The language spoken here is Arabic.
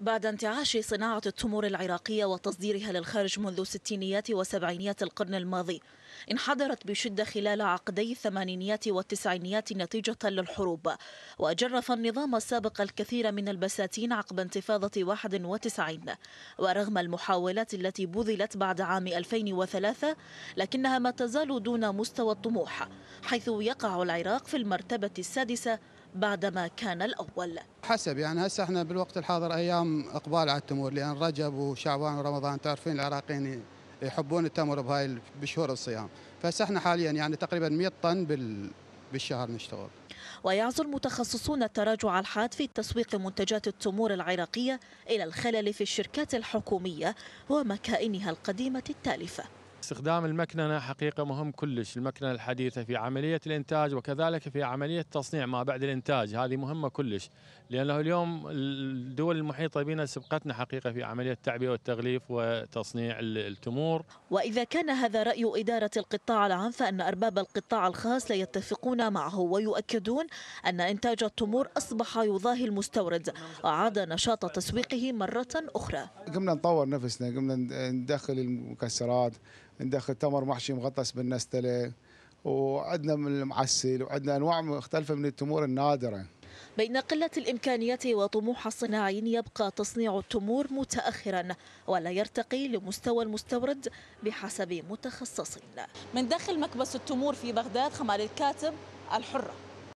بعد انتعاش صناعة التمور العراقية وتصديرها للخارج منذ ستينيات وسبعينيات القرن الماضي انحدرت بشدة خلال عقدي الثمانينيات والتسعينيات نتيجة للحروب وجرف النظام السابق الكثير من البساتين عقب انتفاضة 91 ورغم المحاولات التي بذلت بعد عام 2003 لكنها ما تزال دون مستوى الطموح حيث يقع العراق في المرتبة السادسة بعدما كان الأول حسب يعني هسه احنا بالوقت الحاضر أيام إقبال على التمور لأن رجب وشعبان ورمضان تعرفين العراقيين يحبون التمر بهاي بشهور الصيام فهسه احنا حاليا يعني تقريبا 100 طن بال بالشهر نشتغل ويعزو المتخصصون التراجع الحاد في تسويق منتجات التمور العراقية إلى الخلل في الشركات الحكومية ومكائنها القديمة التالفة استخدام المكننة حقيقة مهم كلش المكننة الحديثة في عملية الإنتاج وكذلك في عملية تصنيع ما بعد الإنتاج هذه مهمة كلش لأنه اليوم الدول المحيطة بنا سبقتنا حقيقة في عملية التعبئة والتغليف وتصنيع التمور وإذا كان هذا رأي إدارة القطاع العام فأن أرباب القطاع الخاص لا يتفقون معه ويؤكدون أن إنتاج التمور أصبح يضاهي المستورد وعاد نشاط تسويقه مرة أخرى قمنا نطور نفسنا قمنا ندخل المكسرات ندخل تمر محشي مغطس بالنستله وعندنا من المعسل وعندنا انواع مختلفه من التمور النادره بين قلة الإمكانيات وطموح الصناعيين يبقى تصنيع التمور متأخرا ولا يرتقي لمستوى المستورد بحسب متخصصين من داخل مكبس التمور في بغداد خمال الكاتب الحرة